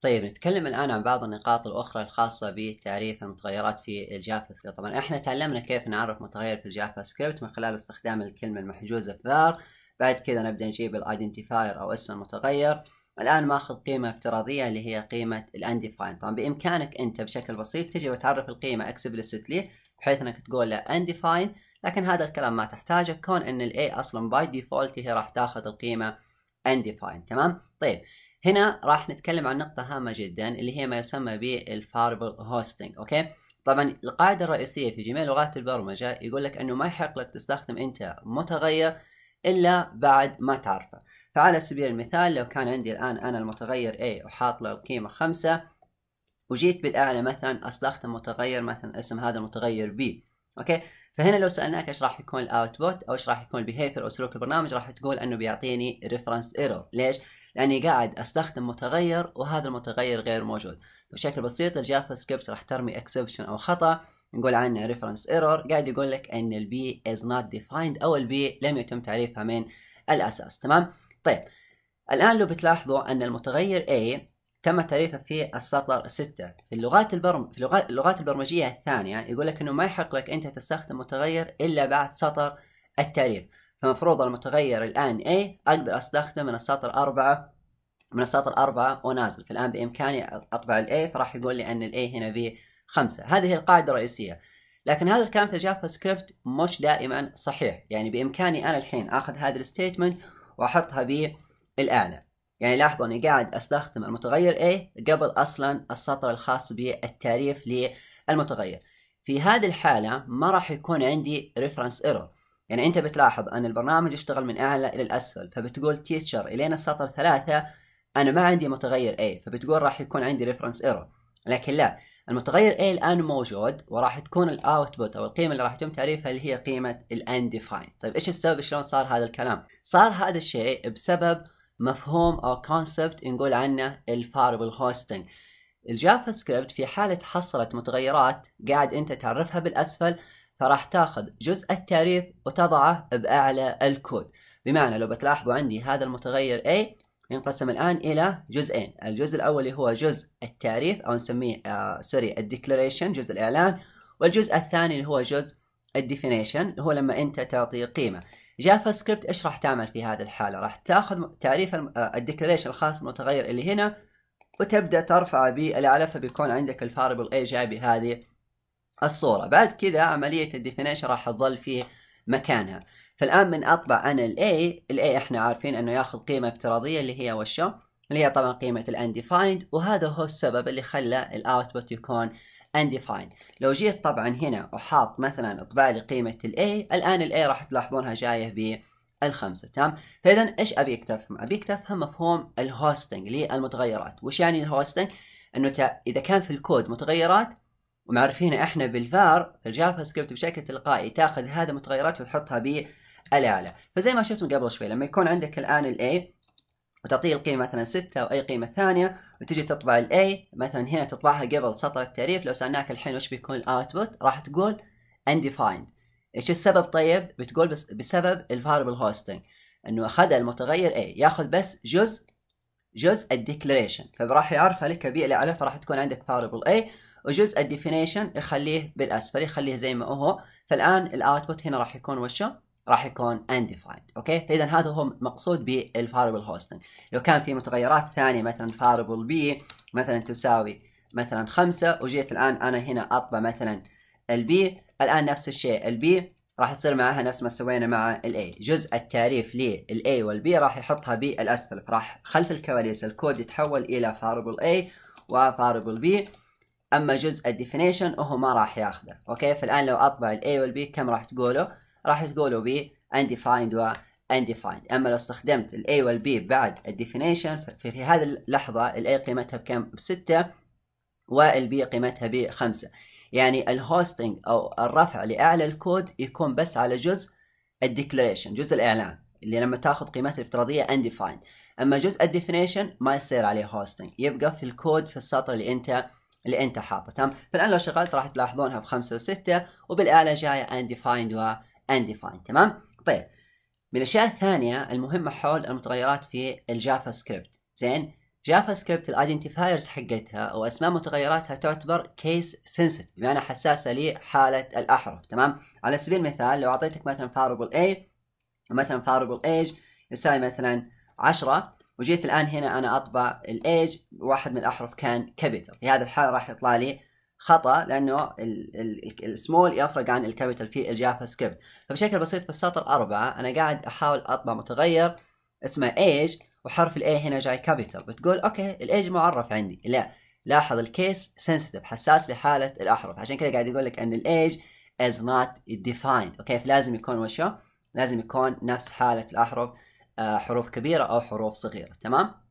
طيب نتكلم الآن عن بعض النقاط الأخرى الخاصة بتعريف المتغيرات في الجافا سكريبت طبعا احنا تعلمنا كيف نعرف متغير في الجافا سكريبت من خلال استخدام الكلمة المحجوزة var بعد كذا نبدأ نجيب الايدنتيفاير أو اسم المتغير الآن ماخذ قيمة افتراضية اللي هي قيمة الانديفاين طبعا بإمكانك أنت بشكل بسيط تجي وتعرف القيمة explicitly بحيث أنك تقول له undefined لكن هذا الكلام ما تحتاجه كون أن ال A أصلا باي ديفولت هي راح تاخذ القيمة undefined تمام طيب هنا راح نتكلم عن نقطة هامة جدا اللي هي ما يسمى بالفاربل هوستنج اوكي طبعا القاعدة الرئيسية في جميع لغات البرمجة يقول لك انه ما يحق لك تستخدم انت متغير الا بعد ما تعرفه فعلى سبيل المثال لو كان عندي الان انا المتغير A وحاط له القيمة خمسة وجيت بالاعلى مثلا استخدم متغير مثلا اسم هذا المتغير B اوكي فهنا لو سالناك ايش راح يكون الاوتبوت او ايش راح يكون البيهيفير او سلوك البرنامج راح تقول انه بيعطيني ريفرنس ايرور ليش لاني قاعد استخدم متغير وهذا المتغير غير موجود بشكل بسيط الجافا سكريبت راح ترمي اكسبشن او خطا نقول عنه ريفرنس ايرور قاعد يقول لك ان البي از نوت ديفايند او البي لم يتم تعريفها من الاساس تمام طيب الان لو بتلاحظوا ان المتغير A تم تعريفه في السطر 6 في اللغات البرم في اللغات, اللغات البرمجيه الثانيه يقول لك انه ما يحق لك انت تستخدم متغير الا بعد سطر التعريف فمفروض لما تغير الان اي اقدر استخدم منصات الاربعه منصات الاربعه ونازل فالان بامكاني اطبع الاي فراح يقول لي ان الاي هنا ب 5 هذه هي القاعده الرئيسيه لكن هذا الكلام في الجافا سكريبت مش دائما صحيح يعني بامكاني انا الحين اخذ هذه الستيتمنت واحطها ب الاعلى يعني لاحظوا اني قاعد استخدم المتغير A قبل اصلا السطر الخاص بالتعريف للمتغير في هذه الحالة ما راح يكون عندي ريفرنس ايرور يعني انت بتلاحظ ان البرنامج اشتغل من اعلى الى الاسفل فبتقول تيتشر الين السطر ثلاثة انا ما عندي متغير A فبتقول راح يكون عندي ريفرنس ايرور لكن لا المتغير A الان موجود وراح تكون الاوتبوت او القيمه اللي راح يتم تعريفها اللي هي قيمه الانديفاين طيب ايش السبب شلون صار هذا الكلام صار هذا الشيء بسبب مفهوم او كونسبت نقول عنه الفاربل هوستنج الجافا سكريبت في حالة حصلت متغيرات قاعد انت تعرفها بالاسفل فراح تاخذ جزء التعريف وتضعه باعلى الكود بمعنى لو بتلاحظوا عندي هذا المتغير A ينقسم الآن إلى جزئين الجزء الأول اللي هو جزء التعريف أو نسميه آه سوري الديكلاريشن جزء الإعلان والجزء الثاني اللي هو جزء الديفينيشن هو لما أنت تعطي قيمة جافا سكريبت إيش راح تعمل في هذه الحالة راح تاخذ تعريف آه، الديكلاريشن الخاص بالمتغير اللي هنا وتبدأ ترفعه بالأعلى فبيكون عندك الفاربل A جاي بهذه الصورة بعد كذا عملية الديفينيشن راح تظل في مكانها فالآن من أطبع أنا الاي A A إحنا عارفين أنه ياخذ قيمة افتراضية اللي هي وشو اللي هي طبعا قيمة الانديفايند وهذا هو السبب اللي خلى الاوتبوت يكون انديفايند لو جيت طبعا هنا وحاط مثلا اطبع لي قيمة الاي A الآن الاي A راح تلاحظونها جاية ب الخمسة تمام فإذا إيش أبيك تفهم أبيك تفهم مفهوم الهوستنج للمتغيرات وش يعني الهوستنج أنه إذا كان في الكود متغيرات ومعرفين احنا بالفار الجافا سكريبت بشكل تلقائي تاخذ هذا المتغيرات وتحطها بالاعلى فزي ما شفتم قبل شوي لما يكون عندك الان الاي وتعطيه القيمة مثلا 6 أو أي قيمة ثانية وتجي تطبع الاي مثلا هنا تطبعها قبل سطر التعريف لو سألناك الحين وش بيكون الاوتبوت راح تقول undefined ايش السبب طيب؟ بتقول بس بسبب الفاربل هوستنج انه اخذ المتغير اي ياخذ بس جزء جزء الديكلاريشن فراح يعرفها لك بالاعلى فراح تكون عندك فاربل اي وجزء الديفينيشن يخليه بالاسفل يخليه زي ما هو فالان الاوتبوت هنا راح يكون وشه راح يكون undefined اوكي فاذا هذا هو مقصود بالفاربل هوستنج لو كان في متغيرات ثانيه مثلا فاربل بي مثلا تساوي مثلا خمسة وجيت الان انا هنا اطبع مثلا البي الان نفس الشيء البي راح يصير معها نفس ما سوينا مع الاي جزء التعريف للاي والبي راح يحطها بالاسفل فراح خلف الكواليس الكود يتحول الى فاربل اي وفاربل بي اما جزء الديفينيشن هو ما راح ياخذه اوكي فالان لو اطبع الاي والبي كم راح تقوله راح تقوله بي undefined و undefined اما لو استخدمت الاي والبي بعد الديفينيشن ففي هذه اللحظه الاي قيمتها بكم ب6 والبي قيمتها ب5 يعني الهوستنج او الرفع لاعلى الكود يكون بس على جزء الديكلاريشن جزء الاعلان اللي لما تاخذ قيمتها الافتراضيه undefined اما جزء الديفينيشن ما يصير عليه هوستنج يبقى في الكود في السطر اللي انت اللي انت حاطه تمام فالان لو شغلت راح تلاحظونها بخمسة وستة وبالاله جايه undefined و undefined تمام طيب من الاشياء الثانيه المهمه حول المتغيرات في الجافا سكريبت زين جافا سكريبت الايدنتيفايرز حقتها واسماء متغيراتها تعتبر كيس سنسيتيف بمعنى حساسه لحاله الاحرف تمام على سبيل المثال لو اعطيتك مثلا فاربل اي مثلا فاربل ايج يساوي مثلا 10 وجيت الان هنا انا اطبع الايج واحد من الاحرف كان كابيتال في هذه الحاله راح يطلع لي خطا لانه السمول يفرق عن الكابيتال في الجافا سكريبت فبشكل بسيط في السطر أربعة انا قاعد احاول اطبع متغير اسمه ايج وحرف الاي هنا جاي كابيتال بتقول اوكي الايج معرف عندي لا لاحظ الكيس سنسيتيف حساس لحاله الاحرف عشان كذا قاعد يقول لك ان الايج از نوت ديفايند اوكي فلازم يكون وشو لازم يكون نفس حاله الاحرف حروف كبيرة أو حروف صغيرة تمام؟